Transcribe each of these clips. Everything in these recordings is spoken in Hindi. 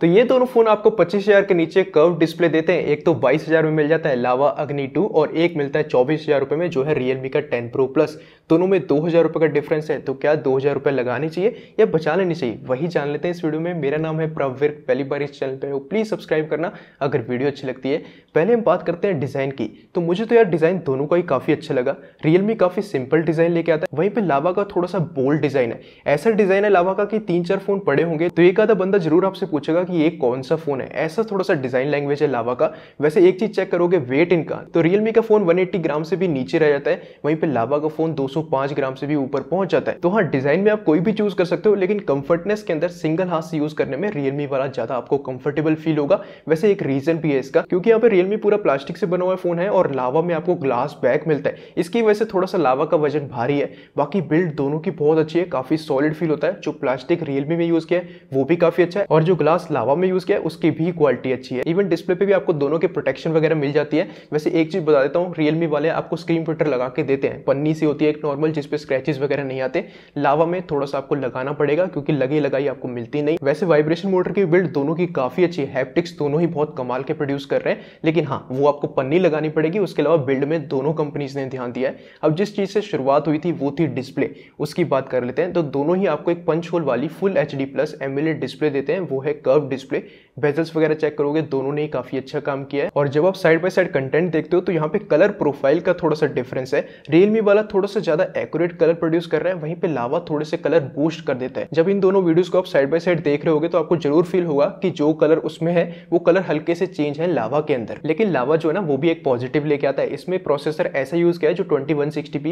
तो ये दोनों फोन आपको 25,000 के नीचे कर्व डिस्प्ले देते हैं एक तो 22,000 में मिल जाता है लावा अग्नि 2 और एक मिलता है चौबीस हज़ार में जो है रियलमी का 10 प्रो प्लस दोनों में दो हज़ार का डिफरेंस है तो क्या दो हज़ार लगाने चाहिए या बचा लेनी चाहिए वही जान लेते हैं इस वीडियो में मेरा नाम है प्रवीर पहली बार इस चैनल पर हो प्लीज़ सब्सक्राइब करना अगर वीडियो अच्छी लगती है पहले हम बात करते हैं डिज़ाइन की तो मुझे तो यार डिज़ाइन दोनों का ही काफ़ी अच्छा लगा रियलमी काफ़ी सिंपल डिज़ाइन लेके आता है वहीं पर लावा का थोड़ा सा बोल्ड डिज़ाइन है ऐसा डिज़ाइन है लावा का कि तीन चार फोन पड़े होंगे तो एक आधा बंदा जरूर आपसे पूछेगा कि ये कौन सा फ़ोन है ऐसा थोड़ा सा डिज़ाइन लैंग्वेज है लावा का वैसे एक चीज़ चेक करोगे वेट इनका तो रियलमी का फ़ोन 180 ग्राम से भी नीचे रह जाता है वहीं पर लावा का फ़ोन 205 ग्राम से भी ऊपर पहुंच जाता है तो हाँ डिज़ाइन में आप कोई भी चूज़ कर सकते हो लेकिन कंफर्टनेस के अंदर सिंगल हाथ से यूज़ करने में रियलमी वाला ज़्यादा आपको कंफर्टेबल फील होगा वैसे एक रीज़न भी है इसका क्योंकि यहाँ पे रियलमी पूरा प्लास्टिक से बना हुआ फ़ोन है और लावा में आपको ग्लास बैक मिलता है इसकी वजह से थोड़ा सा लावा का वजन भारी है बाकी बिल्ड दोनों की बहुत अच्छी है काफ़ी सॉलिड फील होता है जो प्लास्टिक रियलमी में यूज़ किया है वो भी काफ़ी अच्छा है और जो ग्लास लावा में यूज़ किया है उसकी भी क्वालिटी अच्छी है इवन डिस्प्ले पे भी आपको दोनों के प्रोटेक्शन वगैरह मिल जाती है वैसे एक चीज़ बता देता हूँ रियलमी वाले आपको स्क्रीन प्रिंटर लगा के देते हैं पन्नी सी होती है एक नॉर्मल जिसपे स्क्रेचेस वगैरह नहीं आते लावा में थोड़ा सा आपको लगाना पड़ेगा क्योंकि लगी लगाई आपको मिलती नहीं वैसे वाइब्रेशन मोटर की बिल्ड दोनों की काफ़ी अच्छी है हैप्टिक्स दोनों ही बहुत कमाल के प्रोड्यूस कर रहे हैं लेकिन हाँ वो आपको पन्नी लगानी पड़ेगी उसके अलावा बिल्ड में दोनों कंपनीज ने ध्यान दिया है अब जिस चीज़ से शुरुआत हुई थी वो थी डिस्प्ले उसकी बात कर लेते हैं तो दोनों ही आपको एक पंच होल वाली full H D plus AMOLED display देते हैं वो है कर्व आप डिस्प्ले बेजल्स वगैरह चेक करोगे दोनों ने ही काफ़ी अच्छा काम किया है और जब आप साइड बाय साइड कंटेंट देखते हो तो यहाँ पे कलर प्रोफाइल का थोड़ा सा डिफरेंस है रियलमी वाला थोड़ा सा ज़्यादा एक्यूरेट कलर प्रोड्यूस कर रहा है वहीं पे लावा थोड़े से कलर बूस्ट कर देता है जब इन दोनों वीडियोज़ को आप साइड बाय साइड देख रहे हो तो आपको जरूर फील होगा कि जो कलर उसमें है वो कलर हल्के से चेंज है लावा के अंदर लेकिन लावा जो है ना वो भी एक पॉजिटिव लेके आता है इसमें प्रोसेसर ऐसा यूज़ किया है जो ट्वेंटी वन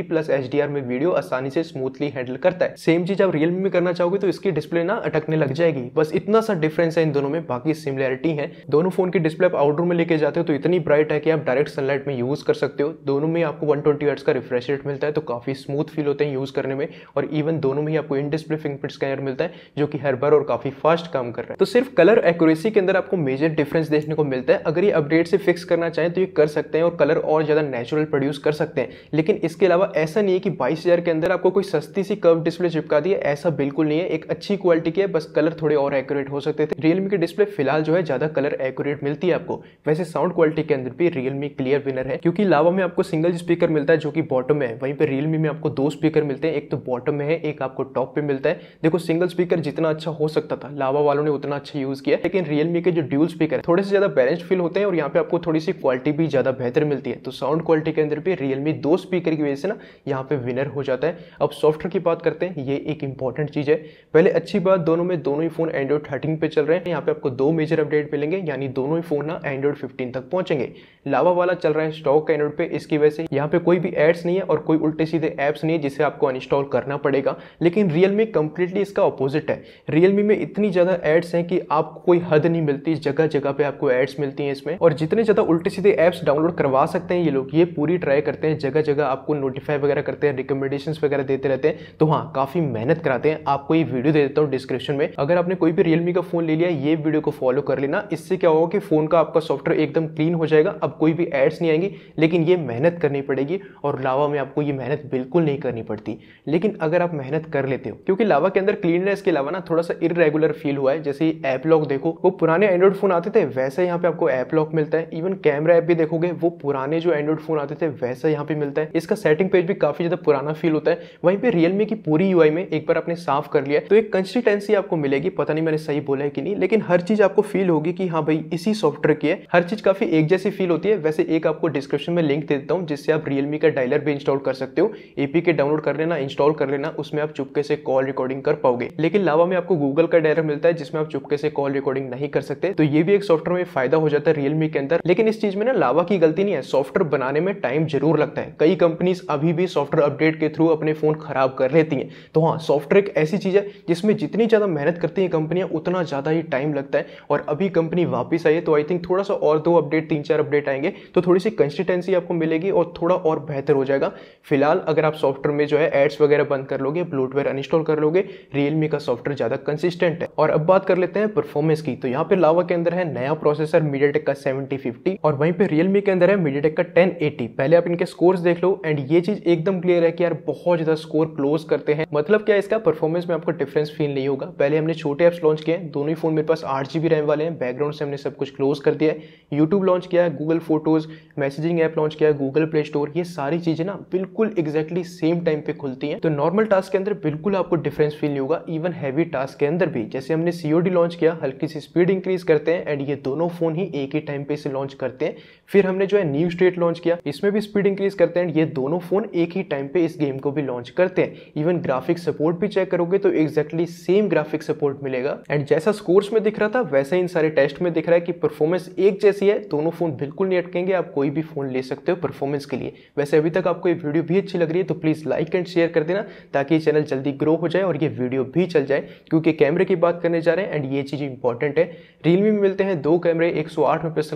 प्लस एच में वीडियो आसानी से स्मूथली हैंडल करता है सेम चीज़ आप रियलमी में करना चाहोगे तो इसकी डिस्प्ले ना अटकने लग जाएगी बस इतना सा डिफरेंस है है इन दोनों में बाकी सिमिलैरिटी है दोनों फोन की डिस्प्ले आप आउटडोर में लेके जाते हो तो इतनी ब्राइट है कि आप डायरेक्ट सनलाइट में यूज़ कर सकते हो दोनों में आपको वन ट्वेंटी का रिफ्रेश रेट मिलता है तो काफ़ी स्मूथ फील होते हैं यूज़ करने में और इवन दोनों में ही आपको इन डिस्प्ले फिंगप्रिंट स्कैनर मिलता है जो कि हर बार और काफ़ी फास्ट काम कर रहा है तो सिर्फ कलर एक्यूरेसी के अंदर आपको मेजर डिफरेंस देखने को मिलता है अगर ये अपडेट से फिक्स करना चाहें तो ये कर सकते हैं और कलर और ज़्यादा नेचुरल प्रोड्यूस कर सकते हैं लेकिन इसके अलावा ऐसा नहीं है कि बाईस के अंदर आपको कोई सस्ती सी कर्व डिस्प्ले चिपका दी है ऐसा बिल्कुल नहीं है एक अच्छी क्वालिटी की है बस कलर थोड़े और एक्यूरेट हो सकते थे रियलमी की डिस्प्ले फिलहाल जो है ज़्यादा कलर एक्यूरेट मिलती है आपको वैसे साउंड क्वालिटी के अंदर भी रियलमी क्लियर विनर है क्योंकि लावा में आपको सिंगल स्पीकर मिलता है जो कि बॉटम में है वहीं पर रियलमी में आपको दो स्पीकर मिलते हैं एक तो बॉटम में है एक आपको टॉप पे मिलता है देखो सिंगल स्पीकर जितना अच्छा हो सकता था लावा वालों ने उतना अच्छा यूज़ किया लेकिन रियलमी के जो ड्यूल स्पीकर है थोड़े से ज़्यादा बैलेंस फील होते हैं और यहाँ पे आपको थोड़ी सी क्वालिटी भी ज़्यादा बेहतर मिलती है तो साउंड क्वालिटी के अंदर भी रियलमी दो स्पीकर की वजह से ना यहाँ पे विनर हो जाता है अब सॉफ्टवेयर की बात करते हैं ये एक इंपॉर्टेंट चीज़ है पहले अच्छी बात दोनों में दोनों ही फोन एंड्रॉइड थर्टीन पे चल रहे रहे हैं यहाँ पे आपको दो मेजर अपडेट मिलेंगे यानी दोनों ही फोन ना एंड्रॉइड 15 तक पहुंचेंगे लावा वाला चल रहा है स्टॉक एंड्रॉइड पे इसकी वजह से यहाँ पे कोई भी एड्स नहीं है और कोई उल्टे सीधे एप्स नहीं है जिसे आपको अनइंस्टॉल करना पड़ेगा लेकिन रियलमी कंप्लीटली इसका अपोजिट है रियलमी में इतनी ज़्यादा एड्स हैं कि आपको कोई हद नहीं मिलती जगह जगह पे आपको एड्स मिलती हैं इसमें और जितने ज़्यादा उल्टे सीधे एप्स डाउनलोड करवा सकते हैं ये लोग ये पूरी ट्राई करते हैं जगह जगह आपको नोटिफाई वगैरह करते हैं रिकमेंडेशन वगैरह देते रहते हैं तो हाँ काफ़ी मेहनत कराते हैं आपको ये वीडियो दे देता हूँ डिस्क्रिप्शन में अगर आपने कोई भी रियलमी का फोन ले लिया लिया ये वीडियो को फॉलो कर लेना इससे क्या होगा कि फ़ोन का आपका सॉफ्टवेयर एकदम क्लीन हो जाएगा अब कोई भी एड्स नहीं आएंगी लेकिन ये मेहनत करनी पड़ेगी और लावा में आपको ये मेहनत बिल्कुल नहीं करनी पड़ती लेकिन अगर आप मेहनत कर लेते हो क्योंकि लावा के अंदर क्लीननेस के अलावा ना थोड़ा सा इरेगुलर फील हुआ है जैसे ऐप लॉक देखो वो पुराने एंड्रॉइड फ़ोन आते थे वैसे यहाँ पे आपको ऐप लॉक मिलता है इवन कैमरा ऐप भी देखोगे वो पुराने जो एंड्रॉइड फ़ोन आते थे वैसा यहाँ पे मिलता है इसका सेटिंग पेज भी काफ़ी ज़्यादा पुराना फील होता है वहीं पर रियलमी की पूरी यू में एक बार आपने साफ कर लिया तो एक कंसिस्टेंसी आपको मिलेगी पता नहीं मैंने सही बोला है कि नहीं जाएगी लेकिन हर चीज आपको फील होगी कि हाँ भाई इसी सॉफ्टवेयर की है हर चीज काफी एक जैसी फील होती है वैसे एक आपको डिस्क्रिप्शन में लिंक दे देता हूँ जिससे आप रियलमी का डायलर भी इंस्टॉल कर सकते हो एपी के डाउनलोड कर लेना इंस्टॉल कर लेना उसमें आप चुपके से कॉल रिकॉर्डिंग कर पाओगे लेकिन लावा में आपको गूगल का डायलर मिलता है जिसमें आप चुपके से कॉल रिकॉर्डिंग नहीं कर सकते तो ये भी एक सॉफ्टवेयर में फायदा हो जाता है रियलमी के अंदर लेकिन इस चीज में ना लावा की गलती नहीं है सॉफ्टवेयर बनाने में टाइम जरूर लगता है कई कंपनीज अभी भी सॉफ्टवेयर अपडेट के थ्रू अपने फोन खराब कर लेती हैं तो हाँ सॉफ्टवेयर एक ऐसी चीज है जिसमें जितनी ज्यादा मेहनत करती है कंपनियां उतना ज्यादा ही ही टाइम लगता है और अभी कंपनी वापस आई है तो आई थिंक थोड़ा सा और दो अपडेट तीन चार अपडेट आएंगे तो थोड़ी सी कंसिस्टेंसी आपको मिलेगी और थोड़ा और बेहतर हो जाएगा फिलहाल अगर आप सॉफ्टवेयर में जो है एड्स वगैरह बंद कर लोगे ब्लूटवेयर अनइंस्टॉल कर लोगे रियलमी का सॉफ्टवेयर ज़्यादा कंसिस्टेंट है और अब बात कर लेते हैं परफॉर्मेंस की तो यहाँ पर लावा के अंदर है नया प्रोसेसर मीडिया का सेवेंटी और वहीं पर रियलमी के अंदर है मीडिया का टेन पहले आप इनके स्कोर्स देख लो एंड ये चीज एकदम क्लियर है कि यार बहुत ज़्यादा स्कोर क्लोज करते हैं मतलब क्या इसका परफॉर्मेंस में आपको डिफरेंस फील नहीं होगा पहले हमने छोटे ऐप्स लॉन्च किए दोनों ही फोन फोन मेरे पास आठ जी रैम वाले हैं बैकग्राउंड से हमने सब कुछ क्लोज कर दिया है यूट्यूब लॉन्च किया है Google photos messaging app launch किया है गूगल प्ले स्टोर ये सारी चीज़ें ना बिल्कुल एग्जैक्टली सेम टाइम पे खुलती हैं तो नॉर्मल टास्क के अंदर बिल्कुल आपको डिफरेंस फील नहीं होगा इवन हैवी टास्क के अंदर भी जैसे हमने सी लॉन्च किया हल्की सी स्पीड इंक्रीज करते हैं एंड ये दोनों फोन ही एक ही टाइम पे इसे लॉन्च करते हैं फिर हमने जो है न्यू स्टेट लॉन्च किया इसमें भी स्पीड इंक्रीज करते हैं ये दोनों फोन एक ही टाइम पे इस गेम को भी लॉन्च करते हैं इवन ग्राफिक सपोर्ट भी चेक करोगे तो एग्जैक्टली सेम ग्राफिक सपोर्ट मिलेगा एंड जैसा स्कोर कोर्स में दिख रहा था वैसे ही इन सारे टेस्ट में दिख रहा है कि परफॉर्मेंस एक जैसी है दोनों फ़ोन बिल्कुल नहीं अटकेंगे आप कोई भी फ़ोन ले सकते हो परफॉर्मेंस के लिए वैसे अभी तक आपको ये वीडियो भी अच्छी लग रही है तो प्लीज़ लाइक एंड शेयर कर देना ताकि ये चैनल जल्दी ग्रो हो जाए और ये वीडियो भी चल जाए क्योंकि कैमरे की बात करने जा रहे हैं एंड ये चीज़ इंपॉर्टेंट है रियलमी में मिलते हैं दो कैमरे एक सौ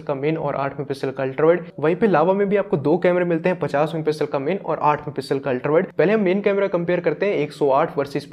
का मेन और आठ मेगापिक्सल का अल्ट्रावाइड वहीं पर लावा में भी आपको दो कैमरे मिलते हैं पचास मेगापिक्सल का मेन और आठ मेगापिक्सल का अल्ट्रावाइड पहले हम मेन कैमरा कंपेयर करते हैं एक सौ आठ वर्सेज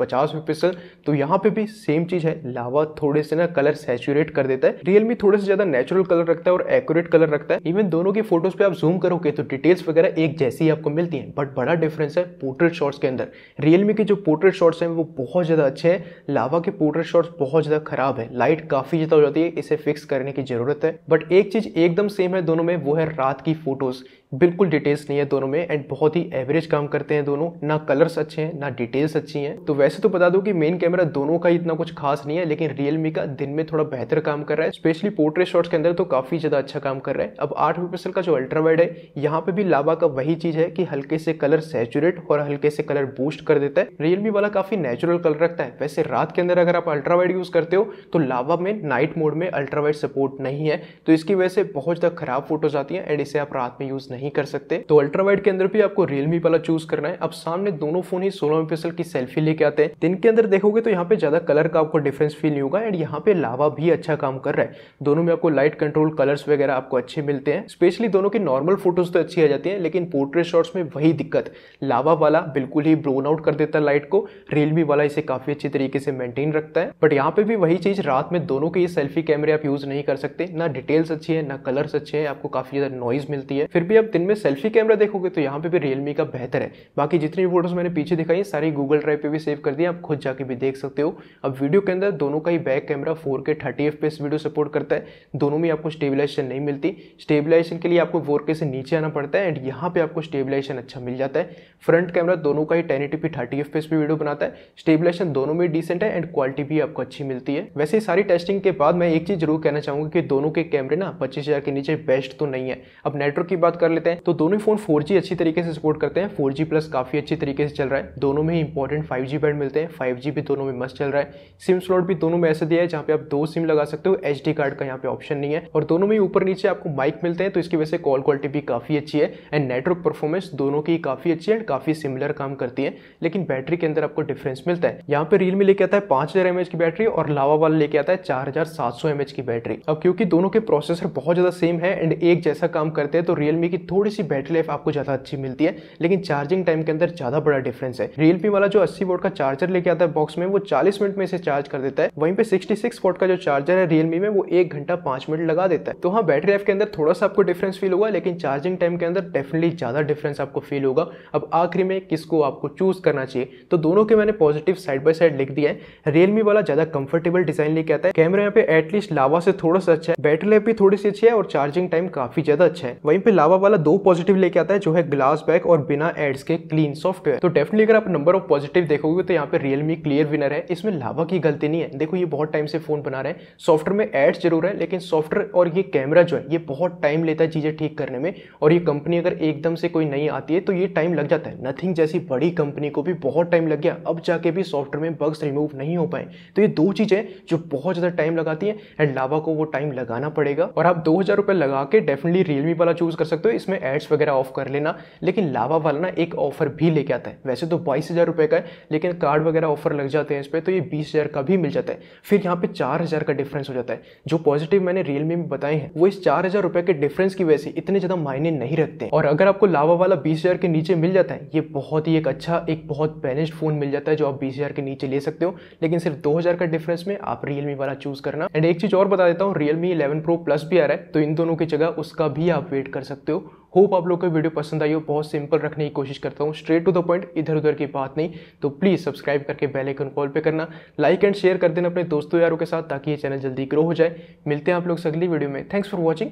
तो यहाँ पे भी सेम चीज़ है लावा थोड़े से ना ज़्यादा कलर सेचुरेट कर देता है रियलमी थोड़े से ज़्यादा नेचुरल कलर रखता है और एक्यूरेट कलर रखता है इवन दोनों की फोटोज पे आप जूम करोगे तो डिटेल्स वगैरह एक जैसी आपको मिलती है बट बड़ा डिफरेंस है पोर्ट्रेट शॉट्स के अंदर रियलमी के जो पोर्ट्रेट शॉट्स हैं वो बहुत ज़्यादा अच्छे हैं लावा के पोर्ट्रेट शॉट्स बहुत ज़्यादा खराब है लाइट काफ़ी ज़्यादा हो जाती है इसे फिक्स करने की ज़रूरत है बट एक चीज़ एकदम सेम है दोनों में वो है रात की फोटोज़ बिल्कुल डिटेल्स नहीं है दोनों में एंड बहुत ही एवरेज काम करते हैं दोनों ना कलर्स अच्छे हैं ना डिटेल्स अच्छी हैं तो वैसे तो बता दूं कि मेन कैमरा दोनों का इतना कुछ खास नहीं है लेकिन रियलमी का दिन में थोड़ा बेहतर काम कर रहा है स्पेशली पोर्ट्रेट शॉट्स के अंदर तो काफ़ी ज़्यादा अच्छा काम कर रहा है अब आठ मेगापिक्सल का जो अल्ट्रा वाइड है यहाँ पे भी लावा का वही चीज़ है कि हल्के से कलर सेचुरेट और हल्के से कलर बूस्ट कर देता है रियलमी वाला काफ़ी नेचुरल कलर रखता है वैसे रात के अंदर अगर आप अल्ट्रा वाइड यूज़ करते हो तो लावा में नाइट मोड में अल्ट्रा वाइड सपोर्ट नहीं है तो इसकी वजह से बहुत ज़्यादा खराब फोटोज आती है एंड इसे आप रात में यूज़ नहीं कर सकते तो अल्ट्रा वाइड के अंदर भी आपको रियलमी वाला चूज़ करना है अब सामने दोनों फोन ही सोलह मेगापिक्सल की सेल्फी लेके आते हैं दिन के अंदर देखोगे तो यहाँ पे ज़्यादा कलर का आपको डिफरेंस फील नहीं होगा एंड यहाँ यहाँ पे लावा भी अच्छा काम कर रहा है दोनों में आपको लाइट कंट्रोल कलर्स वगैरह आपको अच्छे मिलते हैं स्पेशली दोनों की नॉर्मल फोटोज तो अच्छी आ जाती है लेकिन पोर्ट्रेट शॉट्स में वही दिक्कत लावा वाला बिल्कुल ही ब्रोन आउट कर देता है लाइट को रियलमी वाला इसे काफी अच्छी तरीके से मेंटेन रखता है बट यहाँ पे भी वही चीज रात में दोनों के ये सेल्फी कैमरे आप यूज नहीं कर सकते ना डिटेल्स अच्छी है ना कलर्स अच्छे हैं आपको काफी ज्यादा नॉइज मिलती है फिर भी आप दिन में सेल्फी कैमरा देखोगे तो यहाँ पे भी रियलमी का बेहतर है बाकी जितनी फोटोज मैंने पीछे दिखाई सारी गूगल ड्राइव पे भी सेव कर दी आप खुद जाके भी देख सकते हो अब वीडियो के अंदर दोनों का ही back camera camera four K thirty F video support करता है दोनों में आपको स्टेबिलाइजेशन नहीं मिलती स्टेबिलाइजेशन के लिए आपको फोर के से नीचे आना पड़ता है एंड यहाँ पे आपको स्टेबिलाइजेशन अच्छा मिल जाता है फ्रंट कैमरा दोनों का ही ten eighty P thirty F पे वीडियो बनाता है स्टेबिलाइजेशन दोनों में डिसेंट है एंड क्वालिटी भी आपको अच्छी मिलती है वैसे सारी टेस्टिंग के बाद मैं एक चीज़ जरूर कहना चाहूंगा कि दोनों के कैमरे ना पच्चीस के नीचे बेस्ट तो नहीं है अब नेटवर्क की बात कर लेते हैं तो दोनों फोन फोर अच्छी तरीके से सपोर्ट करते हैं फोर प्लस काफ़ी अच्छी तरीके से चल रहा है दोनों में ही इंपॉर्टेंट फाइव बैंड मिलते हैं फाइव भी दोनों में मस्त चल रहा है सिम स्लॉट भी दोनों में ऐसे दिया है जहाँ पे आप दो सिम लगा सकते हो एच कार्ड का यहाँ पे ऑप्शन नहीं है और दोनों में ऊपर नीचे आपको माइक मिलते हैं तो इसकी वजह से कॉल क्वालिटी भी काफ़ी अच्छी है एंड नेटवर्क परफॉर्मेंस दोनों की काफ़ी अच्छी है एंड काफ़ी सिमिलर काम करती है लेकिन बैटरी के अंदर आपको डिफरेंस मिलता है यहाँ पे रियलमी लेके आता है पाँच हज़ार की बैटरी और लावा वाला लेके आता है चार हज़ार की बैटरी अब क्योंकि दोनों के प्रोसेसर बहुत ज़्यादा सेम है एंड एक जैसा काम करते हैं तो रियलमी की थोड़ी सी बैटरी लाइफ आपको ज़्यादा अच्छी मिलती है लेकिन चार्जिंग टाइम के अंदर ज़्यादा बड़ा डिफरेंस है रियलमी वाला जो अस्सी वोट का चार्जर लेके आता है बॉक्स में वो चालीस मिनट में इसे चार्ज कर देता है वहीं पे सिक्सटी सिक्स वोट का जो चार्जर है रियलमी में वो एक घंटा पांच मिनट लगा देता है तो हाँ बैटरी लाइफ के अंदर थोड़ा सा आपको डिफरेंस फील होगा लेकिन चार्जिंग टाइम के अंदर डेफिनेटली ज़्यादा डिफरेंस आपको फील होगा अब आखिरी में किसको आपको चूज़ करना चाहिए तो दोनों के मैंने पॉजिटिव साइड बाई साइड लिख दिया है रियलमी वाला ज़्यादा कंफर्टेबल डिज़ाइन लेके आता है कैमरा यहाँ पे एटलीस्ट लावा से थोड़ा सा अच्छा है बैटरी लाइफ भी थोड़ी सी अच्छी है और चार्जिंग टाइम काफ़ी ज़्यादा अच्छा है वहीं पे लावा वाला दो पॉजिटिव लेके आता है जो है ग्लास बैक और बिना एड्स के क्लीन सॉफ्टवेयर तो डेफिनेटली अगर आप नंबर ऑफ पॉजिटिव देखोगे तो यहाँ पे रियलमी क्लियर विनर है इसमें लावा की गलती नहीं है देखो ये बहुत टाइम से फ़ोन बना रहे हैं सॉफ्टवेयर में एड्स जरूर है लेकिन सॉफ्टवेयर और ये कैमरा जो है ये बहुत टाइम लेता है चीज़ें ठीक करने में और ये कंपनी अगर एकदम से कोई नई आती है तो ये टाइम लग जाता है नथिंग जैसी बड़ी कंपनी को भी बहुत टाइम लग गया अब जाके भी सॉफ्टवेयर में बग्स रिमूव नहीं हो पाए तो ये दो चीज़ें जो बहुत ज़्यादा टाइम लगाती है एंड लावा को वो टाइम लगाना पड़ेगा और आप दो हज़ार रुपये लगा के डेफिनेटली रियलमी वाला चूज़ कर सकते हो इसमें एड्स वगैरह ऑफ कर लेना लेकिन लावा वाला ना एक ऑफर भी लेके आता है वैसे तो बाईस हज़ार रुपये का है लेकिन कार्ड वगैरह ऑफर लग जाते हैं इस पर तो ये बीस हज़ार का भी मिल जाता है फिर यहाँ पे चार हज़ार का डिफरेंस हो जाता है जो पॉजिटिव मैंने रियलमी में बताए हैं वो इस चार हज़ार रुपये के डिफरेंस की वजह से इतने ज़्यादा मायने नहीं रखते और अगर आपको लावा वाला बीस हज़ार के नीचे मिल जाता है ये बहुत ही एक अच्छा एक बहुत बैलेंस्ड फ़ोन मिल जाता है जो आप बीस हज़ार के नीचे ले सकते हो लेकिन सिर्फ दो हज़ार का डिफरेंस में आप रियलमी वाला चूज़ करना एंड एक चीज़ और बता देता हूँ रियलमी इलेवन प्रो प्लस भी आ रहा है तो इन दोनों की जगह उसका भी आप वेट कर सकते हो होप आप लोग को वीडियो पसंद आई हो बहुत सिंपल रखने की कोशिश करता हूँ स्ट्रेट टू द पॉइंट इधर उधर की बात नहीं तो प्लीज़ सब्सक्राइब करके बेल आइकन कॉल पे करना लाइक एंड शेयर कर देना अपने दोस्तों यारों के साथ ताकि ये चैनल जल्दी ग्रो हो जाए मिलते हैं आप लोग अगली वीडियो में thanks for watching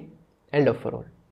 and of for all